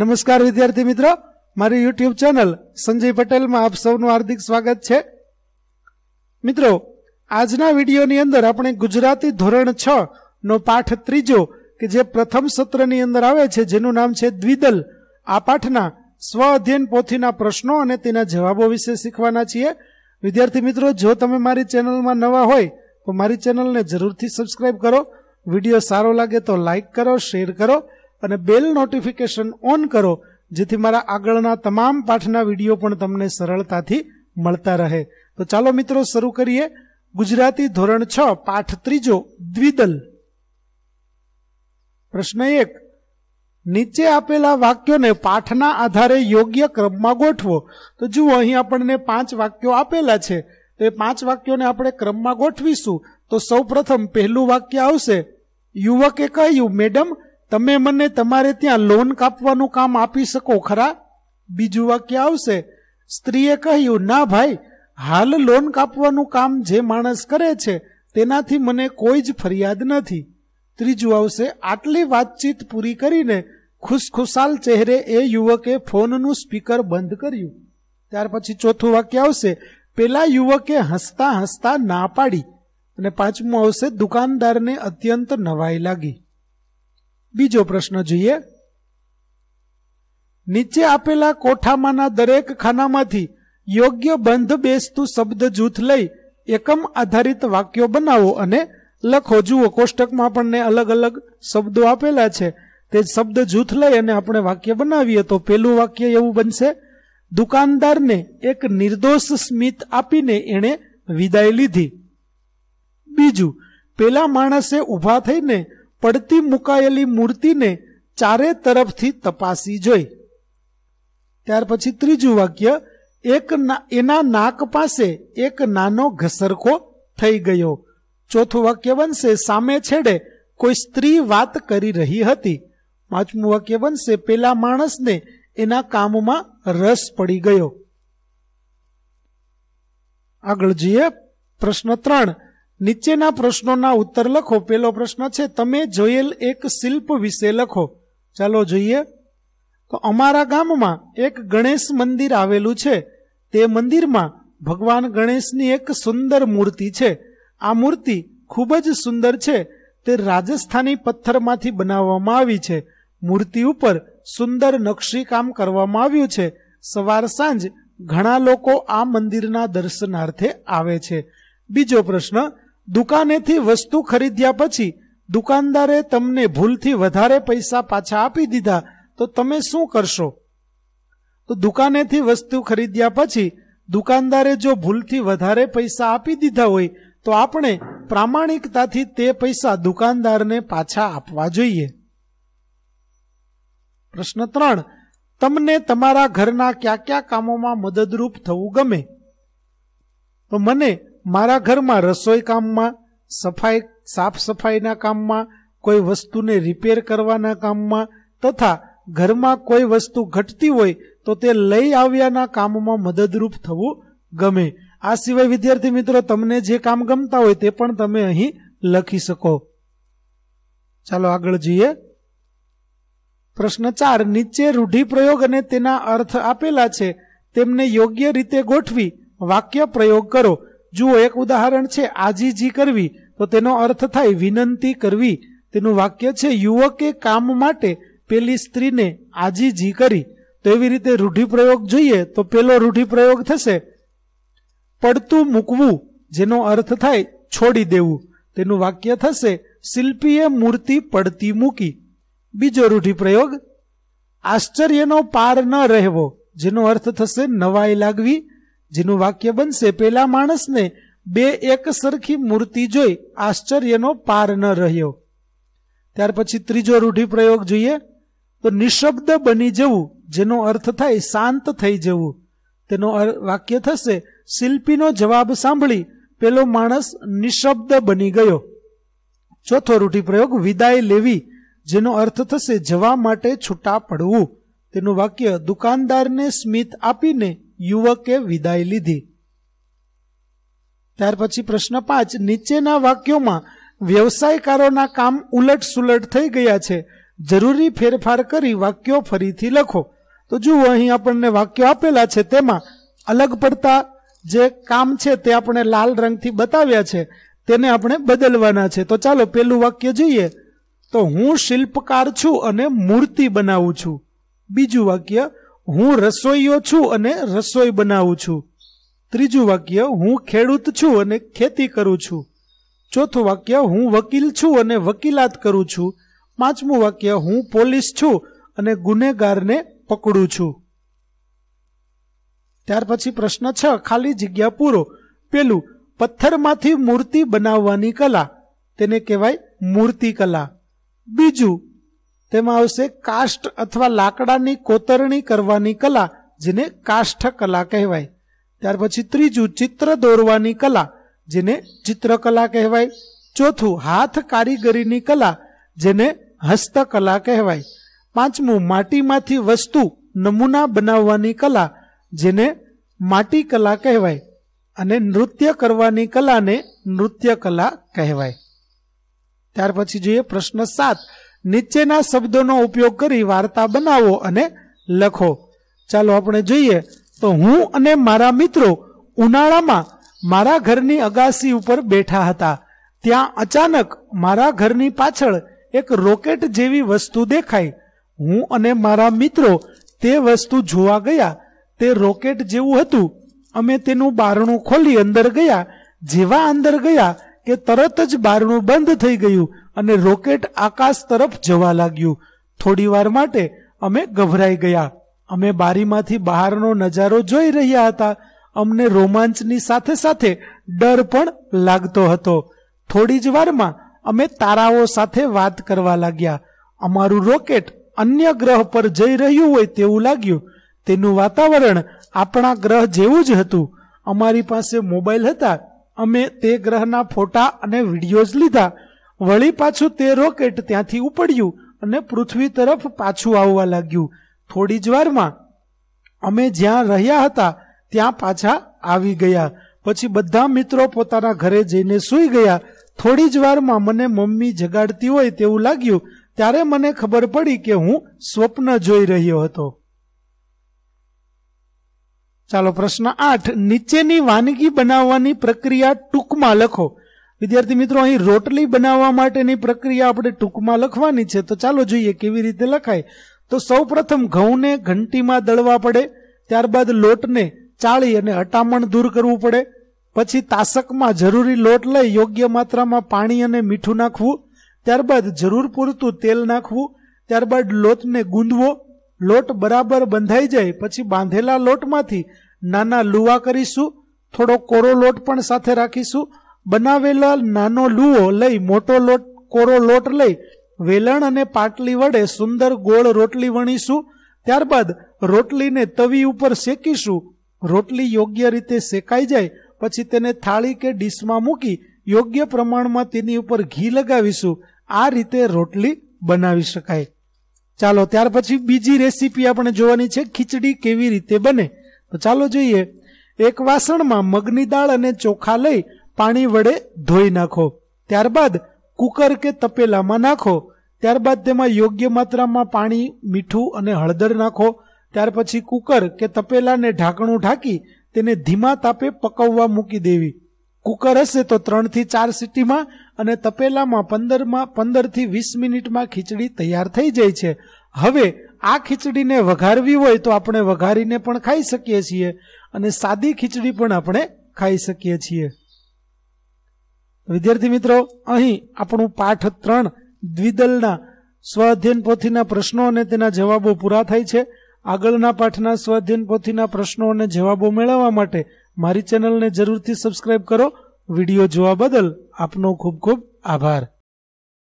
નમસ્કાર વિદ્યાર્થી મિત્રો મારી યુટ્યુબ ચેનલ સંજય પટેલમાં આપ સૌનું હાર્દિક સ્વાગત છે મિત્રો આજના વિડીયોની અંદર આપણે ગુજરાતી ધોરણ છ નો પાઠ ત્રીજો કે જે પ્રથમ સત્રની અંદર આવે છે જેનું નામ છે દ્વિદલ આ પાઠના સ્વ અધ્યયન પોથીના પ્રશ્નો અને તેના જવાબો વિશે શીખવાના છીએ વિદ્યાર્થી મિત્રો જો તમે મારી ચેનલમાં નવા હોય તો મારી ચેનલને જરૂરથી સબસ્ક્રાઈબ કરો વિડીયો સારો લાગે તો લાઈક કરો શેર કરો અને બેલ નોટિફિકેશન ઓન કરો જેથી મારા આગળના તમામ પાઠના વિડીયો પણ તમને સરળતાથી મળતા રહે તો ચાલો મિત્રો શરૂ કરીએ ગુજરાતી ધોરણ છ પાઠ ત્રીજો દ્વિદલ પ્રશ્ન એક નીચે આપેલા વાક્યોને પાઠના આધારે યોગ્ય ક્રમમાં ગોઠવો તો જુઓ અહીં આપણને પાંચ વાક્યો આપેલા છે તો એ પાંચ વાક્યોને આપણે ક્રમમાં ગોઠવીશું તો સૌ પ્રથમ પહેલું વાક્ય આવશે યુવકે કહ્યું મેડમ તમે મને તમારે ત્યાં લોન કાપવાનું કામ આપી શકો ખરા બીજું વાક્ય આવશે સ્ત્રીએ કહ્યું ના ભાઈ હાલ લોન કાપવાનું કામ જે માણસ કરે છે તેનાથી મને કોઈ જ ફરિયાદ નથી ત્રીજું આવશે આટલી વાતચીત પૂરી કરીને ખુશખુશાલ ચહેરે એ યુવકે ફોનનું સ્પીકર બંધ કર્યું ત્યાર પછી ચોથું વાક્ય આવશે પેલા યુવકે હસતા હસતા ના પાડી અને પાંચમું આવશે દુકાનદારને અત્યંત નવાઈ લાગી બીજો પ્રશ્ન જોઈએ નીચે આપેલા કોઠામાંના દરેક ખાનામાંથી યોગ્ય બંધ બેસતું શબ્દ જૂથ લઈ એકમ આધારિત વાક્યો બનાવો અને લખો જુઓ કોષ્ટકમાં આપણને અલગ અલગ શબ્દો આપેલા છે તે શબ્દ જૂથ લઈ અને આપણે વાક્ય બનાવીએ તો પહેલું વાક્ય એવું બનશે દુકાનદારને એક નિર્દોષ સ્મિત આપીને એણે વિદાય લીધી બીજું પેલા માણસે ઊભા થઈને પડતી મુકાયેલી મૂર્તિને ચારે તરફથી તપાસી જોઈ ત્યાર પછી ત્રીજું વાક્ય એક એના નાક પાસે એક નાનો ઘસરખો થઈ ગયો ચોથું વાક્ય બનશે સામે છેડે કોઈ સ્ત્રી વાત કરી રહી હતી પાંચમું વાક્ય બનશે પેલા માણસને એના કામમાં રસ પડી ગયો આગળ જઈએ પ્રશ્ન ત્રણ નીચેના પ્રશ્નોના ઉત્તર લખો પહેલો પ્રશ્ન છે તમે જોયેલ એક શિલ્પ વિશે લખો ચાલો જોઈએ તો અમારા ગામમાં એક ગણેશ મંદિર આવેલું છે તે મંદિરમાં ભગવાન ગણેશની એક સુંદર મૂર્તિ છે આ મૂર્તિ ખૂબ જ સુંદર છે તે રાજસ્થાની પથ્થરમાંથી બનાવવામાં આવી છે મૂર્તિ ઉપર સુંદર નકશીકામ કરવામાં આવ્યું છે સવાર સાંજ ઘણા લોકો આ મંદિરના દર્શનાર્થે આવે છે બીજો પ્રશ્ન દુકાનેથી વસ્તુ ખરીદ્યા પછી દુકાનદારે તમને ભૂલથી વધારે પૈસા પાછા આપી દીધા તો તમે શું કરશો તો દુકાનેથી વસ્તુ ખરીદ્યા પછી દુકાનદારે જો ભૂલથી વધારે પૈસા આપી દીધા હોય તો આપણે પ્રામાણિકતાથી તે પૈસા દુકાનદારને પાછા આપવા જોઈએ પ્રશ્ન ત્રણ તમને તમારા ઘરના કયા કયા કામોમાં મદદરૂપ થવું ગમે તો મને મારા ઘરમાં રસોઈ કામમાં સફાઈ સાફ સફાઈના કામમાં કોઈ વસ્તુને રિપેર કરવાના કામમાં તથા ઘરમાં કોઈ વસ્તુ ઘટતી હોય તો તે લઈ આવ્યાના કામમાં મદદરૂપ થવું ગમે આ સિવાય વિદ્યાર્થી મિત્રો તમને જે કામ ગમતા હોય તે પણ તમે અહીં લખી શકો ચાલો આગળ જઈએ પ્રશ્ન ચાર નીચે રૂઢિપ્રયોગ અને તેના અર્થ આપેલા છે તેમને યોગ્ય રીતે ગોઠવી વાક્ય પ્રયોગ કરો જુઓ એક ઉદાહરણ છે આજીજી કરવી તો તેનો અર્થ થાય વિનંતી કરવી તેનું વાક્ય છે યુવકે કામ માટે પેલી સ્ત્રીને આજીજી કરી તો એવી રીતે રૂઢિપ્રયોગ જોઈએ તો પેલો રૂઢિપ્રયોગ થશે પડતું મૂકવું જેનો અર્થ થાય છોડી દેવું તેનું વાક્ય થશે શિલ્પીએ મૂર્તિ પડતી મૂકી બીજો રૂઢિપ્રયોગ આશ્ચર્યનો પાર ન રહેવો જેનો અર્થ થશે નવાઈ લાગવી જેનું વાક્ય બનશે પેલા માણસને બે એક સરખી મૂર્તિ જોઈ આશ્ચર્યનો પાર ન રહ્યો ત્યાર પછી ત્રીજો રૂઢિપ્રયોગ જોઈએ તો નિશબ્દ બની જવું જેનો અર્થ થાય શાંત થઈ જવું તેનો વાક્ય થશે શિલ્પીનો જવાબ સાંભળી પેલો માણસ નિશબ્દ બની ગયો ચોથો રૂઢિપ્રયોગ વિદાય લેવી જેનો અર્થ થશે જવા માટે છૂટા પડવું તેનું વાક્ય દુકાનદારને સ્મિત આપીને યુવકે વિદાય લીધી ત્યાર પછી પ્રશ્ન પાંચ નીચેના વાક્યોમાં વ્યવસાયકારોના કામ ઉલટ સુલટ થઈ ગયા છે જરૂરી ફેરફાર કરી વાક્યો ફરીથી લખો તો જુઓ અહીં આપણને વાક્યો આપેલા છે તેમાં અલગ પડતા જે કામ છે તે આપણે લાલ રંગથી બતાવ્યા છે તેને આપણે બદલવાના છે તો ચાલો પેલું વાક્ય જોઈએ તો હું શિલ્પકાર છું અને મૂર્તિ બનાવું છું બીજું વાક્ય હું રસોઈયો છું અને રસોઈ બનાવું છું ત્રીજું વાક્ય હું ખેડૂત છું અને ખેતી કરું છું ચોથું વાક્ય હું વકીલ છું અને વકીલાત કરું છું પાંચમું વાક્ય હું પોલીસ છું અને ગુનેગારને પકડું છું ત્યાર પછી પ્રશ્ન છ ખાલી જગ્યા પૂરો પેલું પથ્થરમાંથી મૂર્તિ બનાવવાની કલા તેને કહેવાય મૂર્તિ કલા બીજું તેમાં આવશે કાષ્ટ અથવા લાકડાની કોતરણી કરવાની કલા જેને કાષ્ઠ કલા કહેવાય ત્યાર પછી ત્રીજું ચિત્ર દોરવાની કલા જેને ચિત્રકલા કહેવાય ચોથું હાથ કારીગરીની કલા જેને હસ્તકલા કહેવાય પાંચમું માટીમાંથી વસ્તુ નમૂના બનાવવાની કલા જેને માટી કલા કહેવાય અને નૃત્ય કરવાની કલાને નૃત્ય કલા કહેવાય ત્યાર પછી જોઈએ પ્રશ્ન સાત નીચેના શબ્દોનો ઉપયોગ કરી વાર્તા બનાવો અને લખો ચાલો આપણે જોઈએ તો હું અને મારા મિત્રો ઉનાળામાં મારા ઘરની અગાસી ઉપર બેઠા હતા ત્યાં અચાનક મારા ઘરની પાછળ એક રોકેટ જેવી વસ્તુ દેખાઈ હું અને મારા મિત્રો તે વસ્તુ જોવા ગયા તે રોકેટ જેવું હતું અમે તેનું બારણું ખોલી અંદર ગયા જેવા અંદર ગયા કે તરત જ બારણું બંધ થઈ ગયું અને રોકેટ આકાશ તરફ જવા લાગ્યું થોડી વાર માટે અમે ગભરાઈ ગયા અમે બારીમાંથી બહારનો નજારો જોઈ રહ્યા હતા અમને રોમાંચની સાથે સાથે ડર પણ લાગતો હતો થોડી જ વારમાં અમે તારાઓ સાથે વાત કરવા લાગ્યા અમારું રોકેટ અન્ય ગ્રહ પર જઈ રહ્યું હોય તેવું લાગ્યું તેનું વાતાવરણ આપણા ગ્રહ જેવું જ હતું અમારી પાસે મોબાઈલ હતા અમે તે ગ્રહના ફોટા અને વિડીયોઝ લીધા વળી પાછું તે રોકેટ ત્યાંથી ઉપડ્યું અને પૃથ્વી તરફ પાછું આવવા લાગ્યું થોડી જ વારમાં અમે જ્યાં રહ્યા હતા ત્યાં પાછા આવી ગયા પછી બધા મિત્રો પોતાના ઘરે જઈને સૂઈ ગયા થોડી જ વારમાં મને મમ્મી જગાડતી હોય તેવું લાગ્યું ત્યારે મને ખબર પડી કે હું સ્વપ્ન જોઈ રહ્યો હતો ચાલો પ્રશ્ન આઠ નીચેની વાનગી બનાવવાની પ્રક્રિયા ટૂંકમાં લખો વિદ્યાર્થી મિત્રો અહીં રોટલી બનાવવા માટેની પ્રક્રિયા આપણે ટૂંકમાં લખવાની છે તો ચાલો જોઈએ કેવી રીતે લખાય તો સૌપ્રથમ ઘઉંને ઘંટીમાં દળવા પડે ત્યારબાદ લોટને ચાળી અને અટામણ દૂર કરવું પડે પછી તાસકમાં જરૂરી લોટ લઈ યોગ્ય માત્રામાં પાણી અને મીઠું નાખવું ત્યારબાદ જરૂર પૂરતું તેલ નાખવું ત્યારબાદ લોટને ગૂંદવો લોટ બરાબર બંધાઈ જાય પછી બાંધેલા લોટમાંથી નાના લુવા કરીશું થોડો કોરો લોટ પણ સાથે રાખીશું બનાવેલા નાનો લુઓ લઈ મોટો લોટ કોરો લોટ લઈ વેલણ અને પાટલી વડે સુંદર ગોળ રોટલી વણીશું ત્યારબાદ રોટલીને તવી ઉપર શેકીશું રોટલી યોગ્ય રીતે શેકાઈ જાય પછી તેને થાળી કે ડીશમાં મૂકી યોગ્ય પ્રમાણમાં તેની ઉપર ઘી લગાવીશું આ રીતે રોટલી બનાવી શકાય ચાલો ત્યાર પછી બીજી રેસીપી આપણે જોવાની છે ખીચડી કેવી રીતે બને તો ચાલો જોઈએ એક વાસણમાં મગની દાળ અને ચોખા લઈ પાણી વડે ધોઈ નાખો ત્યારબાદ કુકર કે તપેલામાં નાખો ત્યારબાદ તેમાં યોગ્ય માત્રામાં પાણી મીઠું અને હળદર નાખો ત્યાર પછી કુકર કે તપેલાને ઢાંકણું ઢાંકી તેને ધીમા તાપે પકવવા મૂકી દેવી કુકર હશે તો ત્રણથી ચાર સિટીમાં અને તપેલામાં પંદરમાં પંદરથી વીસ મિનિટમાં ખીચડી તૈયાર થઈ જાય છે હવે આ ખીચડીને વઘારવી હોય તો આપણે વઘારીને પણ ખાઈ શકીએ છીએ અને સાદી ખીચડી પણ આપણે ખાઈ શકીએ છીએ વિદ્યાર્થી મિત્રો અહીં આપણું પાઠ ત્રણ દ્વિદલના સ્વાધ્યન પોથીના પ્રશ્નો અને તેના જવાબો પૂરા થાય છે આગળના પાઠના સ્વાધ્યન પોથીના પ્રશ્નો અને જવાબો મેળવવા માટે મારી ચેનલને જરૂરથી સબસ્ક્રાઇબ કરો વિડીયો જોવા બદલ આપનો ખૂબ ખૂબ આભાર